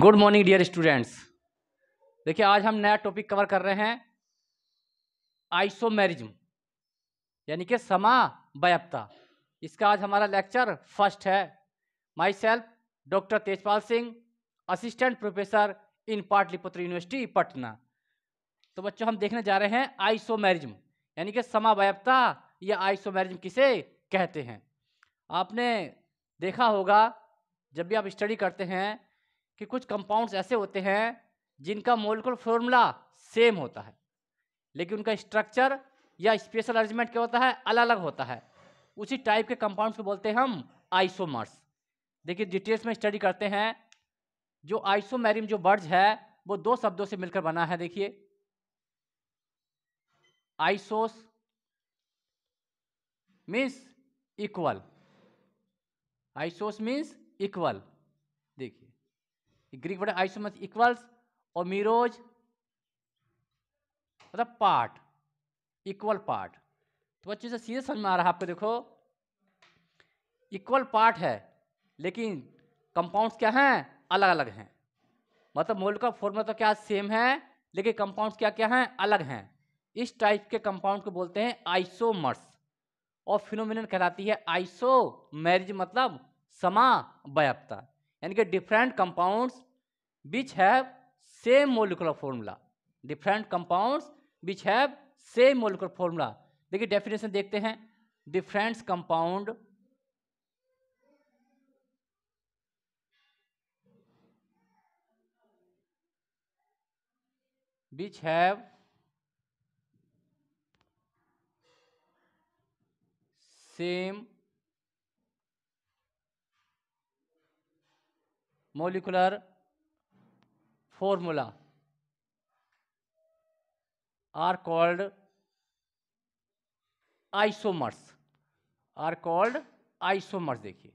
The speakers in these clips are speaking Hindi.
गुड मॉर्निंग डियर स्टूडेंट्स देखिए आज हम नया टॉपिक कवर कर रहे हैं आइसोमेरिज्म यानी कि समा व्याप्ता इसका आज हमारा लेक्चर फर्स्ट है myself doctor Tejpal Singh assistant professor in Patliputra University Patna तो बच्चों हम देखने जा रहे हैं आइसोमेरिज्म यानी कि समा व्याप्ता या आइसोमेरिज्म किसे कहते हैं आपने देखा होगा जब भी आप स्टडी करते हैं कि कुछ कंपाउंड्स ऐसे होते हैं जिनका मोलिकुलर फॉर्मूला सेम होता है लेकिन उनका स्ट्रक्चर या स्पेशल अरेंजमेंट क्या होता है अलग अलग होता है उसी टाइप के कंपाउंड्स को बोलते हैं हम आइसोमर्स देखिए डिटेल्स में स्टडी करते हैं जो आइसोमेरिम जो बर्ड्स है वो दो शब्दों से मिलकर बना है देखिए isos means equal isos means equal देखिए ग्रीक वर्ड आइसोमस इक्वल्स और मीरोज मतलब पार्ट इक्वल पार्ट तो बच्चे से सीधे समझ में आ रहा है आपको देखो इक्वल पार्ट है लेकिन कंपाउंड्स क्या हैं अलग अलग हैं मतलब मोल का फॉर्मूला तो क्या सेम है लेकिन कंपाउंड्स क्या क्या हैं अलग हैं इस टाइप के कंपाउंड को बोलते हैं आइसोमर्स और फिनोमिनन कहलाती है आइसो मैरिज मतलब समा व्यापता यानी कि different compounds which have same molecular formula different compounds which have same molecular formula देखिए डेफिनेशन देखते हैं different compound which have same molecular formula are called isomers are called isomers देखिए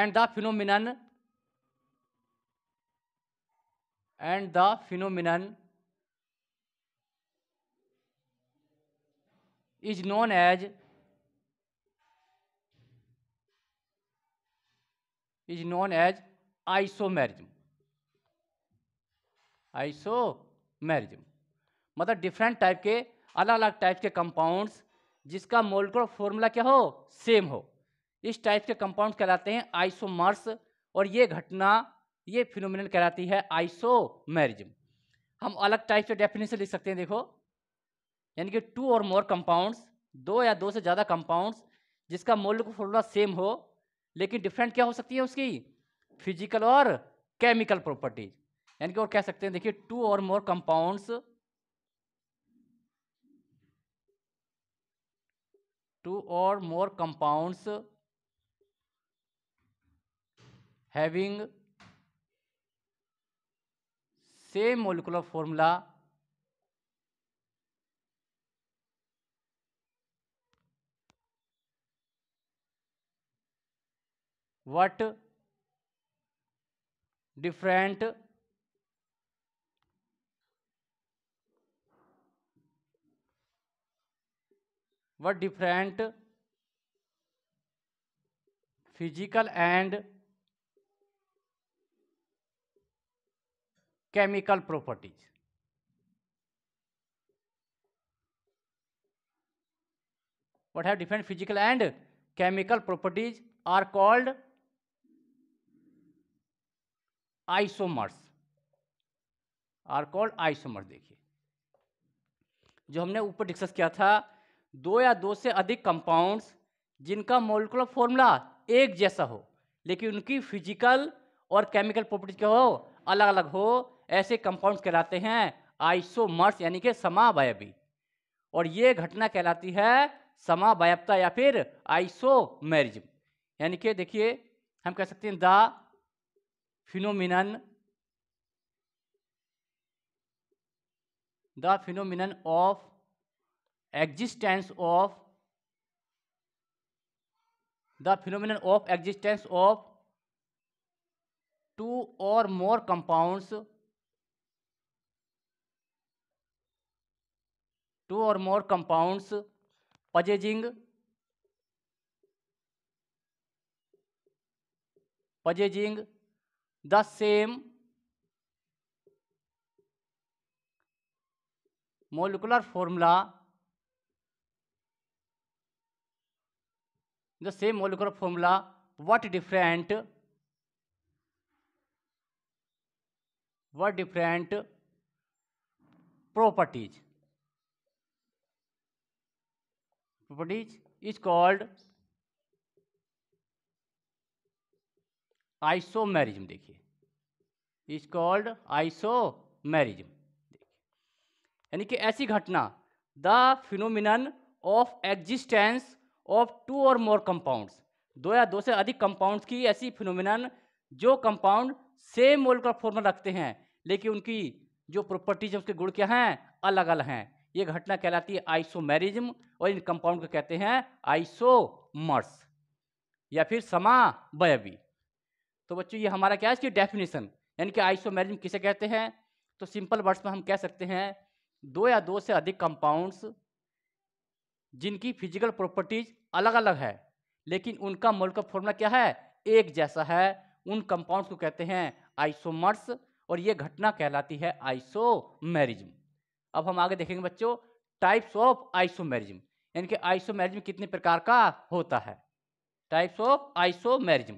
and the phenomenon and the phenomenon is known as as isomerism iso isomerism मतलब डिफरेंट टाइप के अलग अलग टाइप के कंपाउंड्स जिसका मोलिकुलर फॉर्मूला क्या हो सेम हो इस टाइप के कंपाउंड कहलाते हैं आइसोमर्स और ये घटना ये फिनोमिनल कहलाती है आइसोमेरिज्म हम अलग टाइप के डेफिनेशन लिख सकते हैं देखो यानी कि टू और मोर कंपाउंड्स दो या दो से ज़्यादा कंपाउंड्स जिसका मोलिकुलर फॉर्मूला सेम हो लेकिन डिफरेंट क्या हो सकती है उसकी फिजिकल और केमिकल प्रॉपर्टीज यानी कि और कह सकते हैं देखिए to or more compounds two or more compounds having same molecular formula what different what different physical and chemical properties what have different physical and chemical properties are called isomers are called isomers देखिए जो हमने ऊपर डिस्कस किया था दो या दो से अधिक कंपाउंड्स जिनका मोलिकुलर फॉर्मूला एक जैसा हो लेकिन उनकी फिजिकल और केमिकल प्रॉपर्टीज क्या हो अलग अलग हो ऐसे कंपाउंड्स कहलाते हैं आइसोमर्स यानी कि समावयवी और ये घटना कहलाती है समावयवता या फिर आइसोमेरिज्म यानी कि देखिए हम कह सकते हैं the phenomenon the phenomenon of existence of the phenomenon of existence of two or more compounds two or more compounds possessing possessing the same molecular formula the same molecular formula what different what different properties properties is called isomerism देखिए इज कॉल्ड आइसोमेरिज्म देखिए यानी कि ऐसी घटना the phenomenon of existence of two or more compounds दो या दो से अधिक कंपाउंड्स की ऐसी फिनोमिनन जो कंपाउंड सेम का फॉर्मल रखते हैं लेकिन उनकी जो प्रॉपर्टीज उसके गुण क्या हैं अलग अलग हैं ये घटना कहलाती है आइसोमेरिज्म और इन कंपाउंड को कहते हैं आइसोमर्स या फिर समावयवी तो बच्चों ये हमारा क्या है इसकी डेफिनेशन यानी कि आइसोमेरिज्म किसे कहते हैं तो सिंपल वर्ड्स में हम कह सकते हैं दो या दो से अधिक कंपाउंड्स जिनकी फिजिकल प्रॉपर्टीज अलग अलग है लेकिन उनका का फॉर्मूला क्या है एक जैसा है उन कंपाउंड्स को कहते हैं आइसोमर्स और ये घटना कहलाती है आइसोमेरिज्म अब हम आगे देखेंगे बच्चों टाइप्स ऑफ आइसोमेरिज्म यानी कि आइसोमेरिज्म कितने प्रकार का होता है टाइप्स ऑफ आइसोमेरिज्म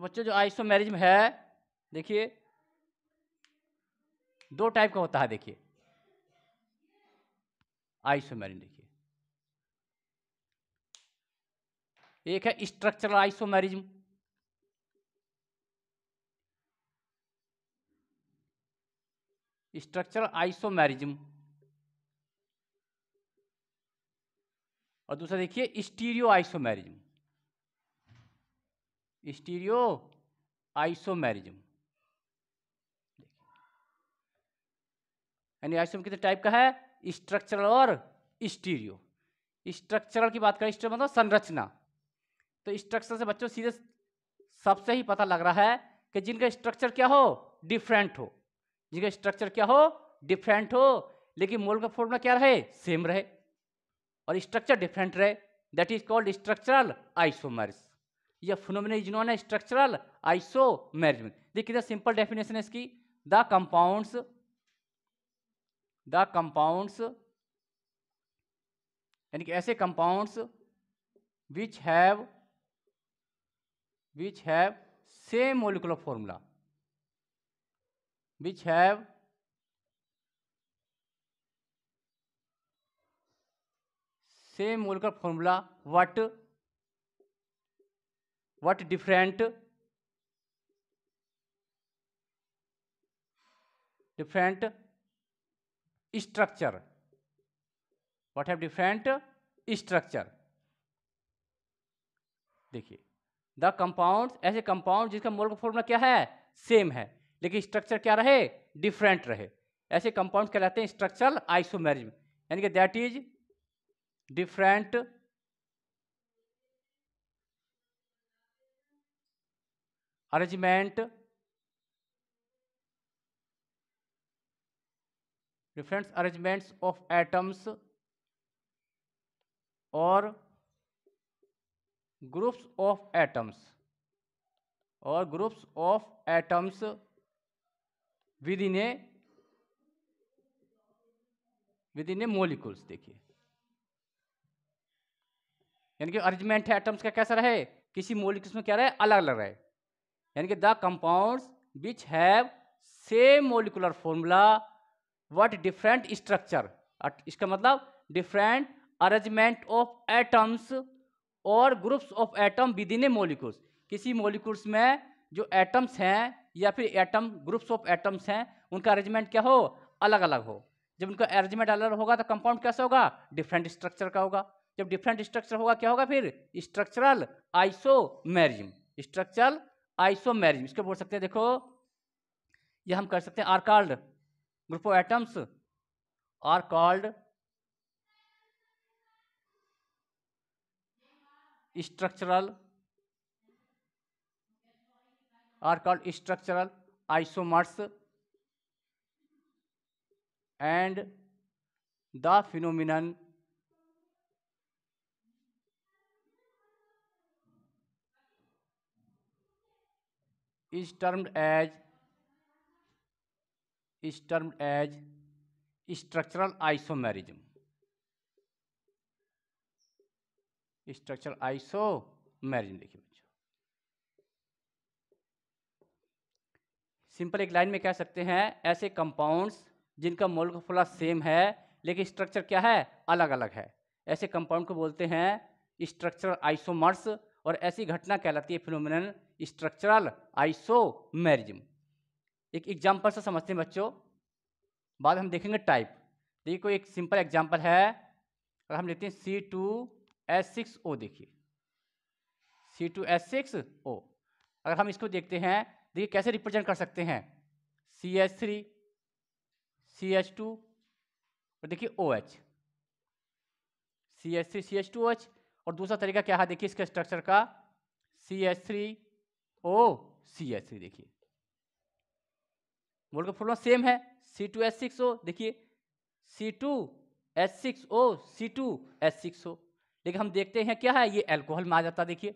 तो बच्चों जो आइसोमेरिज्म है देखिए दो टाइप का होता है देखिए मैरिज देखिए एक है स्ट्रक्चरल आइसोमेरिज्म स्ट्रक्चरल आइसोमेरिज्म और दूसरा देखिए stereoisomerism stereoisomerism यानी आइसोम कितने टाइप का है स्ट्रक्चरल और स्टीरियो स्ट्रक्चरल की बात करें स्ट्रक्चर मतलब संरचना तो स्ट्रक्चर से बच्चों सीधे सबसे ही पता लग रहा है कि जिनका स्ट्रक्चर क्या हो डिफरेंट हो जिनका स्ट्रक्चर क्या हो डिफरेंट हो लेकिन मोल का फॉर्मूला क्या रहे सेम रहे और स्ट्रक्चर डिफरेंट रहे that is called structural isomers या phenomena is known as structural isomerism देखिए कितना सिंपल डेफिनेशन है इसकी द कंपाउंड्स द कंपाउंड्स यानी कि ऐसे compounds which have which have same molecular formula which have same molecular formula what what different different structure what have different structure देखिए द कंपाउंड ऐसे कंपाउंड जिसका मोल का फॉर्मूला क्या है सेम है लेकिन स्ट्रक्चर क्या रहे डिफरेंट रहे ऐसे कंपाउंड कहलाते हैं स्ट्रक्चरल आइसोमेरिज्म यानी कि that is different arrangement different arrangements of atoms और ग्रुप्स ऑफ एटम्स और groups of atoms within a within a molecules देखिए यानी कि अरेंजमेंट है एटम्स का कैसा रहे किसी मोलिकुल्स में क्या रहे अलग अलग रहे यानी कि the compounds which have same molecular formula what different structure इसका मतलब डिफरेंट अरेंजमेंट ऑफ एटम्स और groups of atom within a molecules किसी मोलिकुल्स में जो एटम्स हैं या फिर एटम ग्रुप्स ऑफ एटम्स हैं उनका अरेंजमेंट क्या हो अलग अलग हो जब उनका अरेंजमेंट अलग होगा तो कंपाउंड कैसा होगा डिफरेंट स्ट्रक्चर का होगा जब डिफरेंट स्ट्रक्चर होगा क्या होगा फिर स्ट्रक्चरल आइसोमेरिज्म स्ट्रक्चरल मैरिज इसको बोल सकते हैं देखो ये हम कर सकते हैं are called group of atoms are called structural are called structural isomers and the phenomenon is termed as is termed as structural isomerism structural isomerism देखिए बच्चों सिंपल एक लाइन में कह सकते हैं ऐसे कंपाउंड्स जिनका फुला सेम है लेकिन स्ट्रक्चर क्या है अलग अलग है ऐसे कंपाउंड को बोलते हैं स्ट्रक्चरल आइसोमर्स और ऐसी घटना कहलाती है फिनोमिनल स्ट्रक्चरल आइसोमेरिज्म एक एग्जाम्पल से समझते हैं बच्चों बाद हम देखेंगे टाइप देखिए कोई एक सिंपल एग्जाम्पल है अगर हम लेते हैं C two S six O देखिए C two S six O अगर हम इसको देखते हैं देखिए कैसे रिप्रेजेंट कर सकते हैं C H three C H two और देखिए O H C H three C H two H और दूसरा तरीका क्या है देखिए इसके स्ट्रक्चर का C H three O C H three देखिए मोल का फॉर्मूला सेम है C two H six O देखिए C two H six O C two H six O लेकिन हम देखते हैं क्या है ये एल्कोहल में आ जाता देखिए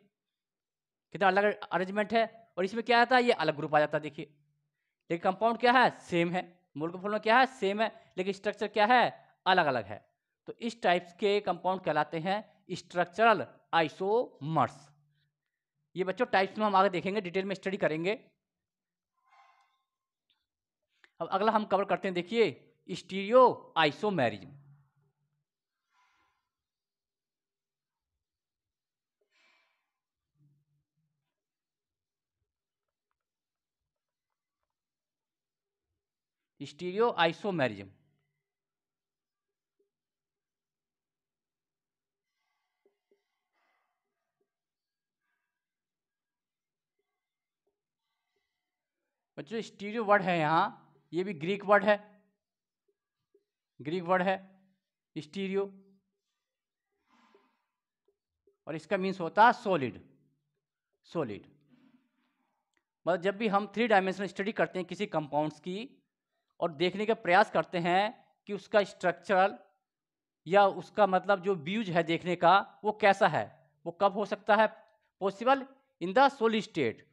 कितना अलग अरेंजमेंट है और इसमें क्या आता है ये अलग ग्रुप आ जाता देखिए लेकिन कंपाउंड क्या है सेम है मोल का फॉर्मूला क्या है सेम है लेकिन स्ट्रक्चर क्या है अलग अलग है तो इस टाइप्स के कंपाउंड कहलाते हैं स्ट्रक्चरल आइसोमर्स ये बच्चों टाइप्स में हम आगे देखेंगे डिटेल में स्टडी करेंगे अब अगला हम कवर करते हैं देखिए स्टीरियो आइसोमेरिज्म स्टीरियो आइसोमेरिज्म बच्चों स्टीरियो वर्ड है यहाँ ये भी ग्रीक वर्ड है ग्रीक वर्ड है स्टीरियो और इसका मीन्स होता है सॉलिड सॉलिड मतलब जब भी हम थ्री डायमेंशनल स्टडी करते हैं किसी कंपाउंड्स की और देखने का प्रयास करते हैं कि उसका स्ट्रक्चरल या उसका मतलब जो व्यूज है देखने का वो कैसा है वो कब हो सकता है possible in the solid state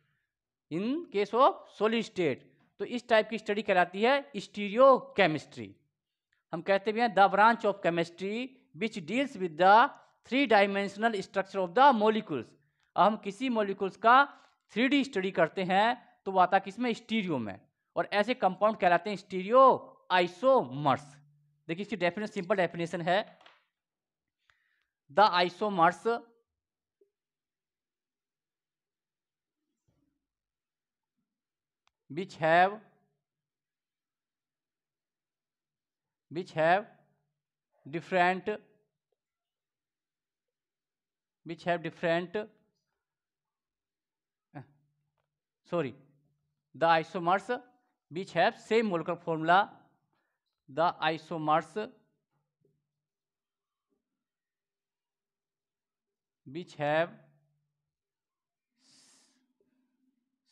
in case of solid state तो इस टाइप की स्टडी कहलाती है स्टीरियो केमिस्ट्री हम कहते भी हैं the branch of chemistry which deals with the three dimensional structure of the molecules हम किसी मोलिकुल्स का थ्री स्टडी करते हैं तो वो आता किस में स्टीरियो में और ऐसे कंपाउंड कहलाते हैं स्टीरियो आइसोमर्स देखिए इसकी डेफिनेशन सिंपल डेफिनेशन है the isomers which have which have different which have different uh, sorry the isomers which have same molecular formula the isomers which have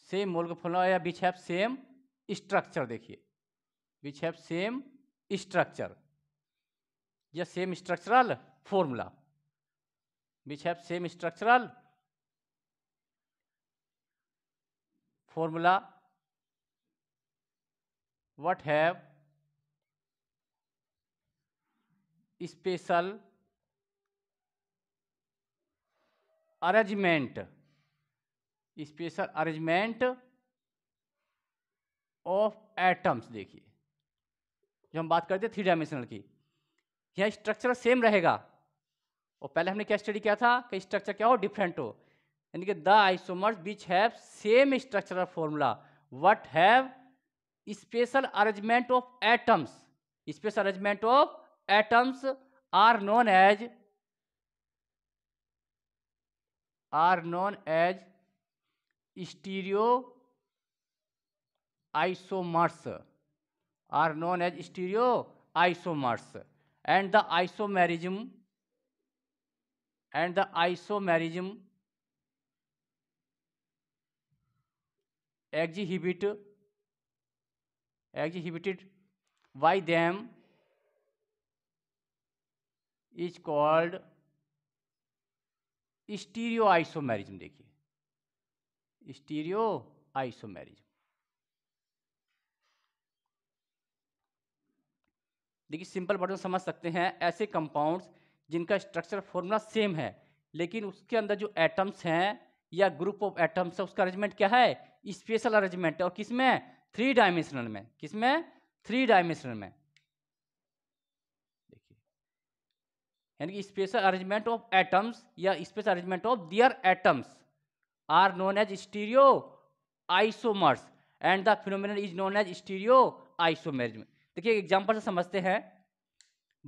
same मोल का फॉर्मूला या विच हैव सेम स्ट्रक्चर देखिए विच हैव सेम स्ट्रक्चर या same structural formula which have same structural formula what have spatial arrangement spatial arrangement of atoms देखिए जो हम बात करते हैं थ्री डायमेंशनल की यहाँ स्ट्रक्चर सेम रहेगा और पहले हमने क्या स्टडी किया था कि स्ट्रक्चर क्या हो डिफरेंट हो यानी कि the isomers which have same structural formula what have spatial arrangement of atoms spatial arrangement of atoms are known as are known as stereoisomers are known as stereoisomers and the isomerism and the isomerism exhibit exhibited by them is called stereoisomerism देखिए स्टीरियो आइसोमेरिज देखिए सिंपल वर्ड में समझ सकते हैं ऐसे कंपाउंड्स जिनका स्ट्रक्चर फॉर्मूला सेम है लेकिन उसके अंदर जो एटम्स हैं या ग्रुप ऑफ एटम्स है उसका अरेंजमेंट क्या है स्पेशल अरेंजमेंट है और किसमें थ्री डायमेंशनल में किसमें थ्री डायमेंशनल में देखिए यानी कि स्पेशल अरेंजमेंट ऑफ एटम्स या spatial arrangement of their atoms are as stereoisomers and the the is known as stereo stereoisomerism देखिए एग्जाम्पल से समझते हैं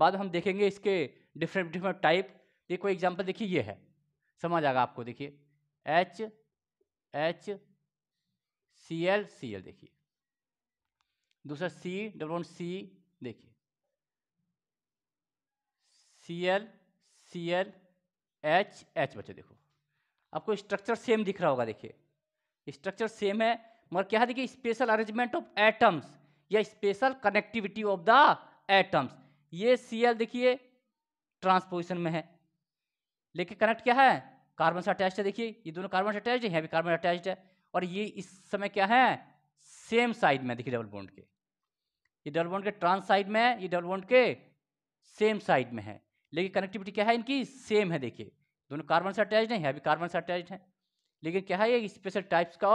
बाद हम देखेंगे इसके डिफरेंट डिफरेंट टाइप देखो कोई देखिए ये है समझ आएगा आपको देखिए H H C L C L देखिए दूसरा सी डबल वन सी देखिए C L C L H H बच्चे देखो आपको स्ट्रक्चर सेम दिख रहा होगा देखिए स्ट्रक्चर सेम है मगर क्या है देखिए स्पेशल अरेंजमेंट ऑफ एटम्स या spatial connectivity of the atoms ये सी देखिए ट्रांसपोजिशन में है लेकिन कनेक्ट क्या है कार्बन से अटैच है देखिए ये दोनों कार्बन से अटैच है यहाँ भी कार्बन अटैच है और ये इस समय क्या है सेम साइड में देखिए डबल बॉन्ड के ये डबल बॉन्ड के ट्रांस साइड में है ये डबल बॉन्ड के सेम साइड में है लेकिन कनेक्टिविटी क्या है इनकी सेम है देखिए दोनों कार्बन से अटैच नहीं है अभी कार्बन से अटैच है लेकिन क्या है ये स्पेशल टाइप्स का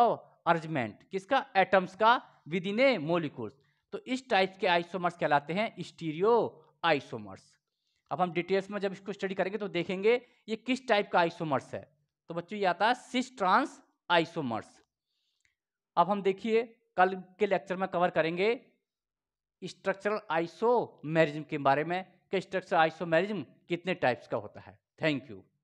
अर्जमेंट किसका एटम्स का विद इन ए मोलिकूल्स तो इस टाइप के आइसोमर्स कहलाते हैं स्टीरियो आइसोमर्स अब हम डिटेल्स में जब इसको स्टडी करेंगे तो देखेंगे ये किस टाइप का आइसोमर्स है तो बच्चों ये आता है सिस ट्रांस आइसोमर्स अब हम देखिए कल के लेक्चर में कवर करेंगे स्ट्रक्चरल आइसोमेरिज्म के बारे में कि स्ट्रक्चरल आइसोमेरिज्म कितने टाइप्स का होता है थैंक यू